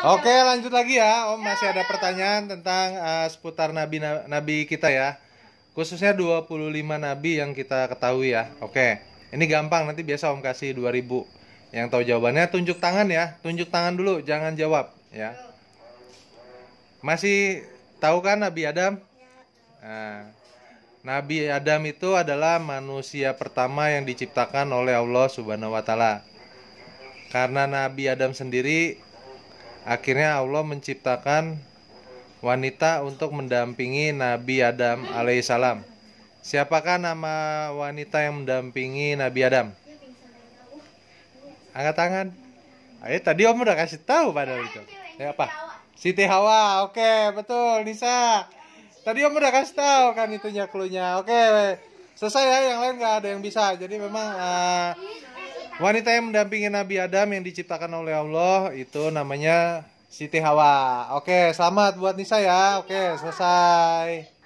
Oke, okay, lanjut lagi ya. Om oh, ya, masih ada ya. pertanyaan tentang uh, seputar nabi nabi kita ya. Khususnya 25 nabi yang kita ketahui ya. Oke. Ini gampang nanti biasa Om kasih 2000. Yang tahu jawabannya tunjuk tangan ya. Tunjuk tangan dulu, jangan jawab ya. Masih tahu kan Nabi Adam? Ya. Nah, Nabi Adam itu adalah manusia pertama yang diciptakan oleh Allah Subhanahu wa taala. Karena Nabi Adam sendiri Akhirnya Allah menciptakan wanita untuk mendampingi Nabi Adam alaihissalam. Siapakah nama wanita yang mendampingi Nabi Adam? Angkat tangan. Ayo eh, tadi Om udah kasih tahu pada itu. Ya apa? Siti Hawa. Oke, betul Nisa. Tadi Om udah kasih tahu kan itunya klunya. Oke. Selesai ya, yang lain nggak ada yang bisa. Jadi memang uh, Wanita yang mendampingi Nabi Adam yang diciptakan oleh Allah itu namanya Siti Hawa. Oke, selamat buat Nisa ya. Oke, selesai.